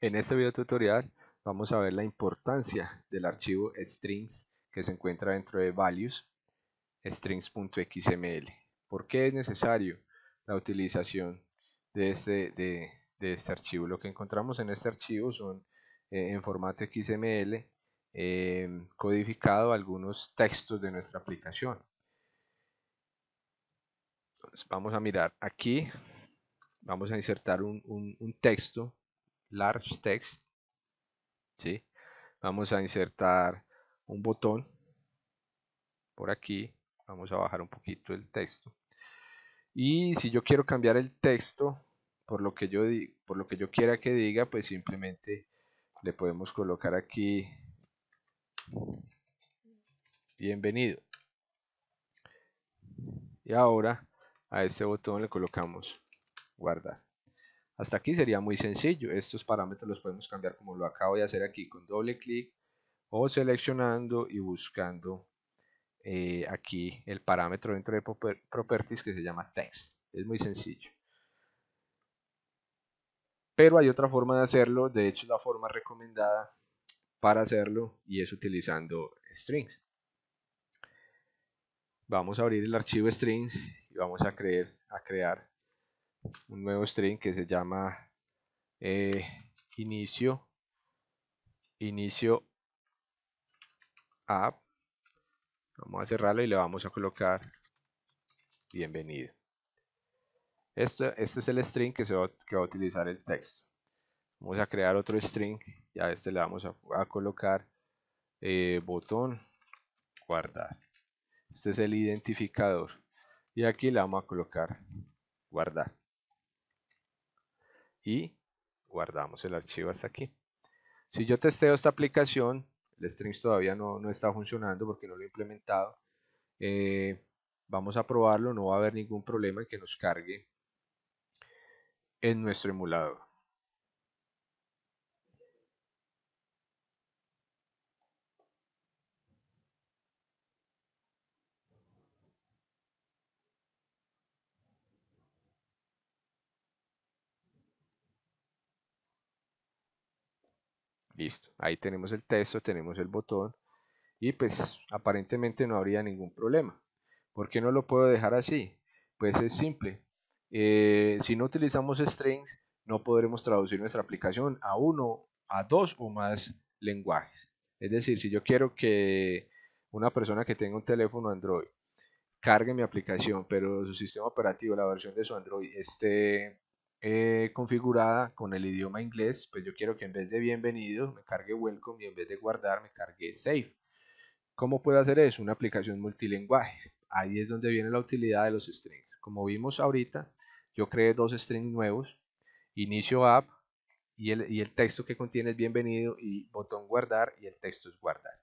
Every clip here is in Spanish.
En este video tutorial vamos a ver la importancia del archivo strings que se encuentra dentro de values strings.xml. ¿Por qué es necesario la utilización de este, de, este archivo? Lo que encontramos en este archivo son eh, en formato XML codificados eh, codificado algunos textos de nuestra aplicación. vamos a mirar aquí, vamos a insertar un texto large text, ¿sí? vamos a insertar un botón por aquí, vamos a bajar un poquito el texto y si yo quiero cambiar el texto por lo que yo, por lo que yo quiera que diga, pues simplemente le podemos colocar aquí bienvenido y ahora a este botón le colocamos guardar hasta aquí sería muy sencillo. Estos parámetros los podemos cambiar como lo acabo de hacer aquí con doble clic o seleccionando y buscando eh, aquí el parámetro dentro de properties que se llama text. Es muy sencillo. Pero hay otra forma de hacerlo, de hecho la forma recomendada para hacerlo y es utilizando strings. Vamos a abrir el archivo strings y vamos a, a crear un nuevo string que se llama eh, inicio inicio app vamos a cerrarlo y le vamos a colocar bienvenido este, este es el string que, se va, a utilizar el texto vamos a crear otro string y a este le vamos a, colocar eh, botón guardar este es el identificador y aquí le vamos a colocar guardar y guardamos el archivo hasta aquí. Si yo testeo esta aplicación, el strings todavía no, está funcionando porque no lo he implementado. Eh, vamos a probarlo, no va a haber ningún problema en que nos cargue en nuestro emulador. Listo, ahí tenemos el texto, tenemos el botón y pues aparentemente no habría ningún problema. ¿Por qué no lo puedo dejar así? Pues es simple. Eh, si no utilizamos strings, no podremos traducir nuestra aplicación a uno, a dos o más lenguajes. Es decir, si yo quiero que una persona que tenga un teléfono Android cargue mi aplicación, pero su sistema operativo, la versión de su Android, esté eh, configurada con el idioma inglés, pues yo quiero que en vez de bienvenido me cargue welcome y en vez de guardar me cargue save. ¿Cómo puedo hacer eso? Una aplicación multilingüe. Ahí es donde viene la utilidad de los strings. Como vimos ahorita, yo creé dos strings nuevos, inicio app y el, y el texto que contiene es bienvenido y botón guardar y el texto es guardar.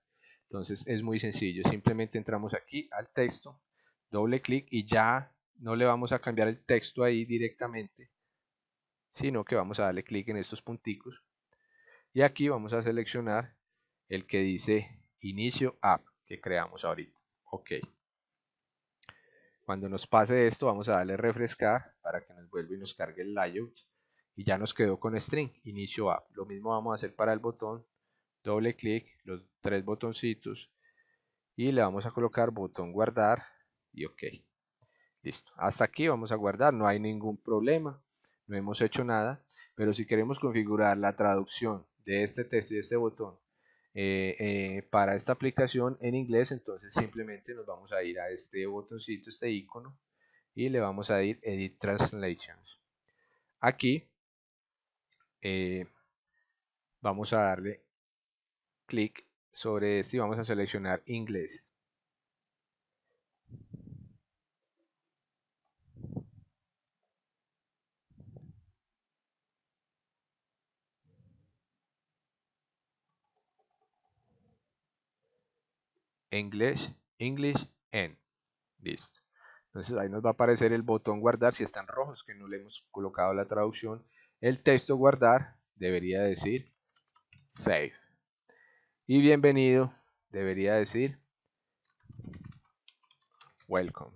Entonces es muy sencillo, simplemente entramos aquí al texto, doble clic y ya no le vamos a cambiar el texto ahí directamente, sino que vamos a darle clic en estos punticos y aquí vamos a seleccionar el que dice inicio app que creamos ahorita ok cuando nos pase esto vamos a darle refrescar para que nos vuelva y nos cargue el layout y ya nos quedó con string inicio app lo mismo vamos a hacer para el botón doble clic los tres botoncitos y le vamos a colocar botón guardar y ok listo hasta aquí vamos a guardar no hay ningún problema no hemos hecho nada, pero si queremos configurar la traducción de este texto y de este botón eh, eh, para esta aplicación en inglés, entonces simplemente nos vamos a ir a este botoncito, este icono, y le vamos a ir Edit Translations. Aquí eh, vamos a darle clic sobre este y vamos a seleccionar inglés. English, English N. Listo. Entonces ahí nos va a aparecer el botón guardar si están rojos que no le hemos colocado la traducción. El texto guardar debería decir save. Y bienvenido debería decir welcome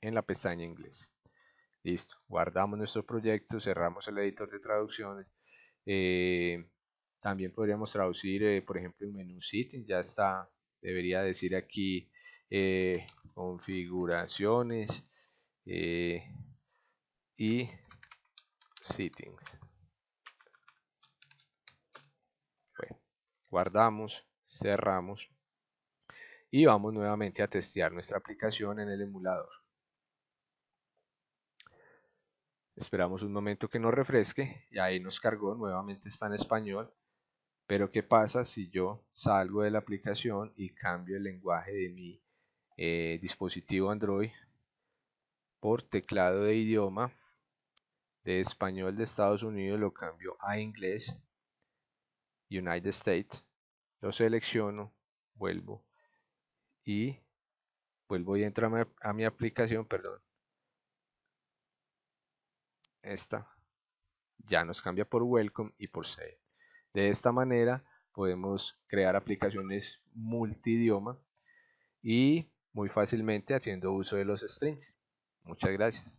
en la pestaña inglés. Listo, guardamos nuestro proyecto, cerramos el editor de traducciones. Eh, también podríamos traducir, eh, por ejemplo, el menú Settings, ya está, debería decir aquí eh, configuraciones eh, y Settings. guardamos, cerramos y vamos nuevamente a testear nuestra aplicación en el emulador. Esperamos un momento que nos refresque y ahí nos cargó, nuevamente está en español. Pero ¿qué pasa si yo salgo de la aplicación y cambio el lenguaje de mi eh, dispositivo Android por teclado de idioma de español de Estados Unidos lo cambio a inglés United States lo selecciono vuelvo y vuelvo y entro a mi, a mi aplicación perdón esta ya nos cambia por welcome y por save de esta manera podemos crear aplicaciones multidioma y muy fácilmente haciendo uso de los strings. Muchas gracias.